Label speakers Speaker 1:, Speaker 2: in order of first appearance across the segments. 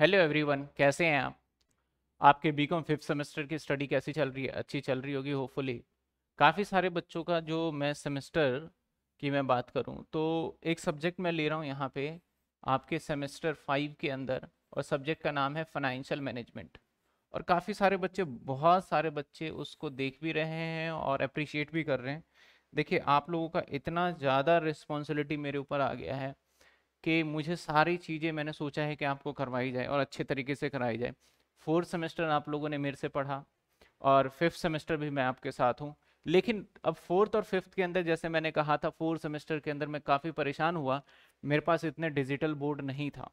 Speaker 1: hello everyone कैसे हैं आप आपके बी कॉम फिफ्थ सेमेस्टर की स्टडी कैसी चल रही है अच्छी चल रही होगी होपफुली काफ़ी सारे बच्चों का जो मैं सेमेस्टर की मैं बात करूं तो एक सब्जेक्ट मैं ले रहा हूं यहां पे आपके सेमेस्टर फाइव के अंदर और सब्जेक्ट का नाम है फाइनेंशियल मैनेजमेंट और काफ़ी सारे बच्चे बहुत सारे बच्चे उसको देख भी रहे हैं और अप्रिशिएट भी कर रहे हैं देखिए आप लोगों का इतना ज़्यादा रिस्पॉन्सिबिलिटी मेरे ऊपर आ गया है कि मुझे सारी चीज़ें मैंने सोचा है कि आपको करवाई जाए और अच्छे तरीके से कराई जाए फोर्थ सेमेस्टर आप लोगों ने मेरे से पढ़ा और फिफ्थ सेमेस्टर भी मैं आपके साथ हूँ लेकिन अब फोर्थ और फिफ्थ के अंदर जैसे मैंने कहा था फोर्थ सेमेस्टर के अंदर मैं काफ़ी परेशान हुआ मेरे पास इतने डिजिटल बोर्ड नहीं था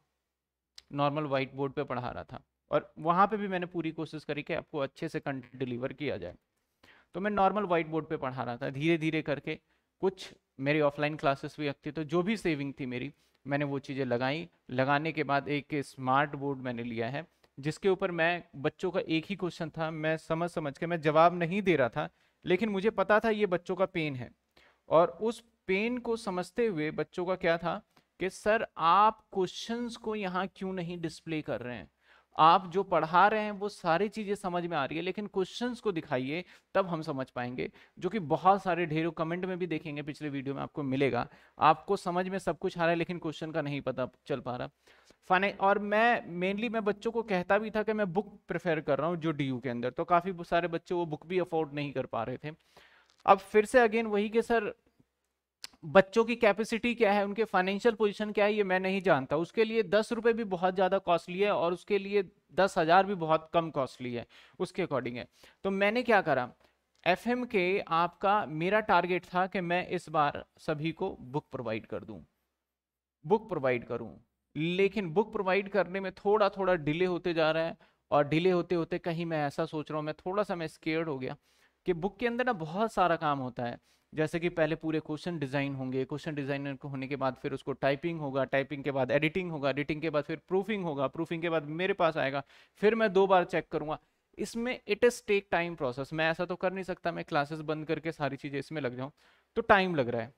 Speaker 1: नॉर्मल वाइट बोर्ड पर पढ़ा रहा था और वहाँ पर भी मैंने पूरी कोशिश करी कि आपको अच्छे से कंटेंट डिलीवर किया जाए तो मैं नॉर्मल वाइट बोर्ड पर पढ़ा रहा था धीरे धीरे करके कुछ मेरी ऑफलाइन क्लासेस भी लगती तो जो भी सेविंग थी मेरी मैंने वो चीज़ें लगाई लगाने के बाद एक स्मार्ट बोर्ड मैंने लिया है जिसके ऊपर मैं बच्चों का एक ही क्वेश्चन था मैं समझ समझ के मैं जवाब नहीं दे रहा था लेकिन मुझे पता था ये बच्चों का पेन है और उस पेन को समझते हुए बच्चों का क्या था कि सर आप क्वेश्चंस को यहाँ क्यों नहीं डिस्प्ले कर रहे हैं आप जो पढ़ा रहे हैं वो सारी चीज़ें समझ में आ रही है लेकिन क्वेश्चंस को दिखाइए तब हम समझ पाएंगे जो कि बहुत सारे ढेरों कमेंट में भी देखेंगे पिछले वीडियो में आपको मिलेगा आपको समझ में सब कुछ आ रहा है लेकिन क्वेश्चन का नहीं पता चल पा रहा फाइने और मैं मेनली मैं बच्चों को कहता भी था कि मैं बुक प्रेफर कर रहा हूँ जो डी के अंदर तो काफ़ी सारे बच्चे वो बुक भी अफोर्ड नहीं कर पा रहे थे अब फिर से अगेन वही कि सर बच्चों की कैपेसिटी क्या है उनके फाइनेंशियल पोजीशन क्या है ये मैं नहीं जानता उसके लिए दस रुपये भी बहुत ज़्यादा कॉस्टली है और उसके लिए दस हज़ार भी बहुत कम कॉस्टली है उसके अकॉर्डिंग है तो मैंने क्या करा एफ के आपका मेरा टारगेट था कि मैं इस बार सभी को बुक प्रोवाइड कर दूँ बुक प्रोवाइड करूँ लेकिन बुक प्रोवाइड करने में थोड़ा थोड़ा डिले होते जा रहा है और डिले होते होते कहीं मैं ऐसा सोच रहा हूँ मैं थोड़ा सा मैं स्केयर्ड हो गया कि बुक के अंदर ना बहुत सारा काम होता है जैसे कि पहले पूरे क्वेश्चन डिज़ाइन होंगे क्वेश्चन डिज़ाइनर को होने के बाद फिर उसको टाइपिंग होगा टाइपिंग के बाद एडिटिंग होगा एडिटिंग के बाद फिर प्रूफिंग होगा प्रूफिंग के बाद मेरे पास आएगा फिर मैं दो बार चेक करूंगा इसमें it is take time process मैं ऐसा तो कर नहीं सकता मैं क्लासेस बंद करके सारी चीज़ें इसमें लग जाऊँ तो टाइम लग रहा है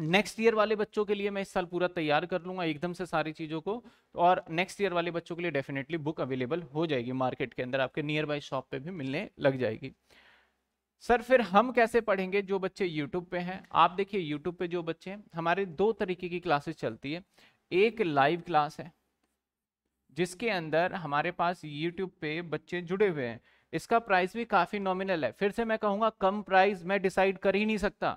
Speaker 1: नेक्स्ट ईयर वाले बच्चों के लिए मैं इस साल पूरा तैयार कर लूँगा एकदम से सारी चीज़ों को और नेक्स्ट ईयर वाले बच्चों के लिए डेफिनेटली बुक अवेलेबल हो जाएगी मार्केट के अंदर आपके नियर बाई शॉप पे भी मिलने लग जाएगी सर फिर हम कैसे पढ़ेंगे जो बच्चे यूट्यूब पे हैं आप देखिए यूट्यूब पे जो बच्चे हैं हमारे दो तरीके की क्लासेस चलती है एक लाइव क्लास है जिसके अंदर हमारे पास यूट्यूब पे बच्चे जुड़े हुए हैं इसका प्राइस भी काफ़ी नॉमिनल है फिर से मैं कहूँगा कम प्राइस मैं डिसाइड कर ही नहीं सकता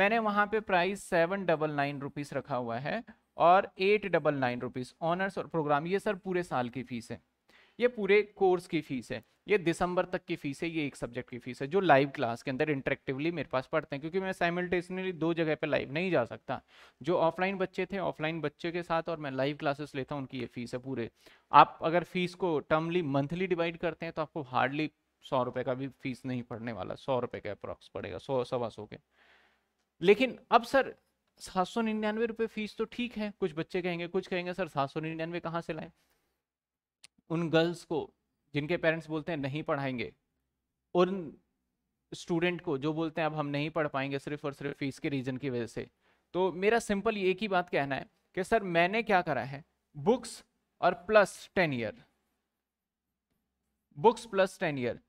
Speaker 1: मैंने वहाँ पे price seven double nine rupees रखा हुआ है और eight double nine rupees honours और प्रोग्राम ये सर पूरे साल की फीस है ये पूरे कोर्स की फीस है ये दिसंबर तक की फीस है ये एक सब्जेक्ट की फीस है जो लाइव क्लास के अंदर इंटरेक्टिवली मेरे पास पढ़ते हैं क्योंकि मैं साइमल्टेनियसली दो जगह पे लाइव नहीं जा सकता जो ऑफलाइन बच्चे थे ऑफलाइन बच्चे के साथ और मैं लाइव क्लासेस लेता हूँ उनकी ये फीस है पूरे आप अगर फीस को टर्मली मंथली डिवाइड करते हैं तो आपको हार्डली सौ रुपये का भी फीस नहीं पड़ने वाला सौ रुपये का अप्रॉक्स पड़ेगा सौ सवा सौ के लेकिन अब सर सात सौ निन्यानवे रुपए फीस तो ठीक है कुछ बच्चे कहेंगे कुछ कहेंगे सर सात सौ निन्यानवे कहाँ से लाएँ उन गर्ल्स को जिनके पेरेंट्स बोलते हैं नहीं पढ़ाएंगे उन स्टूडेंट को जो बोलते हैं अब हम नहीं पढ़ पाएंगे सिर्फ और सिर्फ फीस के रीज़न की वजह से तो मेरा सिंपल एक ही बात कहना है कि सर मैंने क्या करा है बुक्स और plus ten year books plus ten year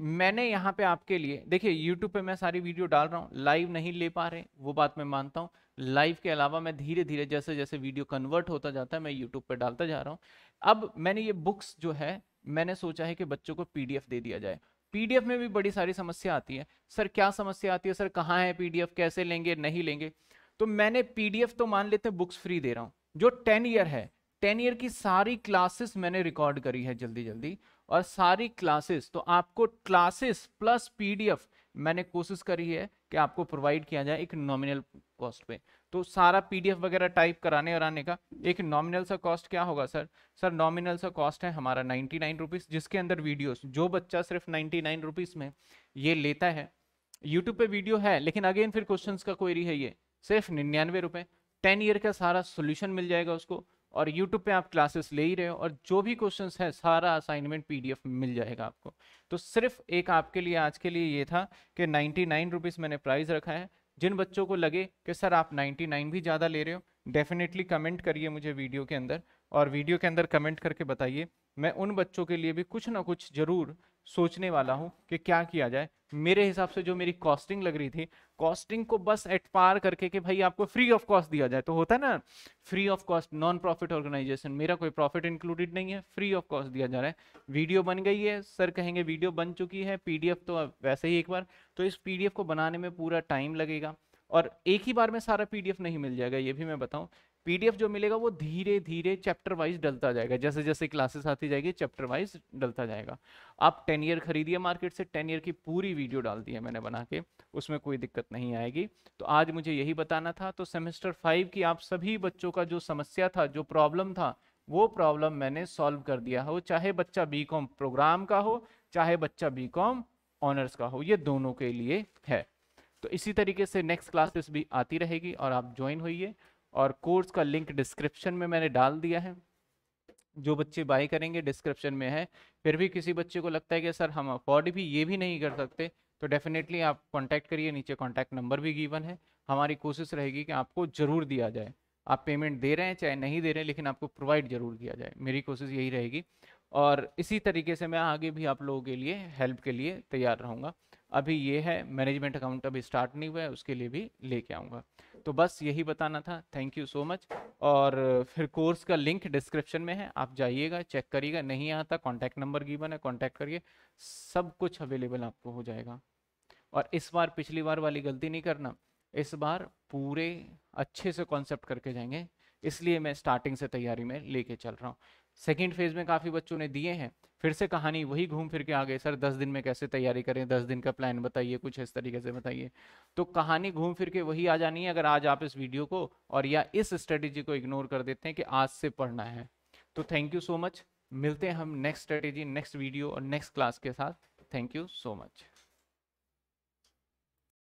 Speaker 1: मैंने यहाँ पे आपके लिए देखिए यूट्यूब पे मैं सारी वीडियो डाल रहा हूँ लाइव नहीं ले पा रहे वो बात मैं मानता हूँ लाइव के अलावा मैं धीरे धीरे जैसे जैसे वीडियो कन्वर्ट होता जाता है मैं यूट्यूब पे डालता जा रहा हूँ अब मैंने ये बुक्स जो है मैंने सोचा है कि बच्चों को पी दे दिया जाए पीडीएफ में भी बड़ी सारी समस्या आती है सर क्या समस्या आती है सर कहाँ है पीडीएफ कैसे लेंगे नहीं लेंगे तो मैंने पी तो मान लेते बुक्स फ्री दे रहा हूँ जो टेन ईयर है टेन ईयर की सारी क्लासेस मैंने रिकॉर्ड करी है जल्दी जल्दी और सारी क्लासेस तो आपको क्लासेस प्लस पीडीएफ मैंने कोशिश करी है कि आपको प्रोवाइड किया जाए एक नॉमिनल कॉस्ट पे तो सारा पीडीएफ वगैरह टाइप कराने और आने का एक नॉमिनल सा कॉस्ट क्या होगा सर सर नॉमिनल सा कॉस्ट है हमारा नाइन्टी नाइन रुपीज़ जिसके अंदर वीडियोस जो बच्चा सिर्फ नाइन्टी नाइन रुपीज़ में ये लेता है यूट्यूब पे वीडियो है लेकिन अगेन फिर क्वेश्चन का क्वेरी है ये सिर्फ निन्यानवे रुपये टेन ईयर का सारा सोल्यूशन मिल जाएगा उसको और यूट्यूब पे आप क्लासेस ले ही रहे हो और जो भी क्वेश्चंस है सारा असाइनमेंट पीडीएफ मिल जाएगा आपको तो सिर्फ एक आपके लिए आज के लिए ये था कि नाइन्टी नाइन रुपीज़ मैंने प्राइस रखा है जिन बच्चों को लगे कि सर आप 99 भी ज़्यादा ले रहे हो डेफिनेटली कमेंट करिए मुझे वीडियो के अंदर और वीडियो के अंदर कमेंट करके बताइए मैं उन बच्चों के लिए भी कुछ ना कुछ ज़रूर सोचने वाला हूँ कि क्या किया जाए मेरे हिसाब से जो मेरी कॉस्टिंग लग रही थी कॉस्टिंग को बस एट पार करके कि भाई आपको फ्री ऑफ कॉस्ट दिया जाए तो होता है ना free of cost non profit organisation मेरा कोई प्रॉफिट इंक्लूडेड नहीं है फ्री ऑफ कॉस्ट दिया जा रहा है वीडियो बन गई है सर कहेंगे वीडियो बन चुकी है पी तो वैसे ही एक बार तो इस पी को बनाने में पूरा टाइम लगेगा और एक ही बार में सारा पी नहीं मिल जाएगा ये भी मैं बताऊँ पीडीएफ जो मिलेगा वो धीरे धीरे चैप्टर वाइज डलता जाएगा जैसे जैसे क्लासेस आती जाएगी चैप्टर वाइज डलता जाएगा आप टेन ईयर खरीदिए मार्केट से टेन ईयर की पूरी वीडियो डाल दी है मैंने बना के उसमें कोई दिक्कत नहीं आएगी तो आज मुझे यही बताना था तो सेमेस्टर फाइव की आप सभी बच्चों का जो समस्या था जो प्रॉब्लम था वो प्रॉब्लम मैंने सॉल्व कर दिया हो चाहे बच्चा बी प्रोग्राम का हो चाहे बच्चा बी ऑनर्स का हो ये दोनों के लिए है तो इसी तरीके से नेक्स्ट क्लासेस भी आती रहेगी और आप ज्वाइन होइए और कोर्स का लिंक डिस्क्रिप्शन में मैंने डाल दिया है जो बच्चे बाई करेंगे डिस्क्रिप्शन में है फिर भी किसी बच्चे को लगता है कि सर हम अफोर्ड भी ये भी नहीं कर सकते तो डेफिनेटली आप कॉन्टैक्ट करिए नीचे कॉन्टैक्ट नंबर भी गिवन है हमारी कोशिश रहेगी कि आपको ज़रूर दिया जाए आप पेमेंट दे रहे हैं चाहे नहीं दे रहे हैं लेकिन आपको प्रोवाइड ज़रूर किया जाए मेरी कोशिश यही रहेगी और इसी तरीके से मैं आगे भी आप लोगों के लिए हेल्प के लिए तैयार रहूँगा अभी ये है मैनेजमेंट अकाउंट अभी स्टार्ट नहीं हुआ है उसके लिए भी लेके आऊँगा तो बस यही बताना था थैंक यू सो मच और फिर कोर्स का लिंक डिस्क्रिप्शन में है आप जाइएगा चेक करिएगा नहीं आता कॉन्टैक्ट नंबर गिवन है कॉन्टैक्ट करिए सब कुछ अवेलेबल आपको हो जाएगा और इस बार पिछली बार वाली गलती नहीं करना इस बार पूरे अच्छे से कॉन्सेप्ट करके जाएंगे इसलिए मैं स्टार्टिंग से तैयारी में लेके चल रहा हूँ सेकेंड फेज में काफ़ी बच्चों ने दिए हैं फिर से कहानी वही घूम फिर के आ गए सर दस दिन में कैसे तैयारी करें दस दिन का प्लान बताइए कुछ इस तरीके से बताइए तो कहानी घूम फिर के वही आ जानी है अगर आज आप इस वीडियो को और या इस स्ट्रेटेजी को इग्नोर कर देते हैं कि आज से पढ़ना है तो थैंक यू सो मच मिलते हैं हम नेक्स्ट स्ट्रेटेजी नेक्स्ट वीडियो और नेक्स्ट क्लास के साथ थैंक यू सो मच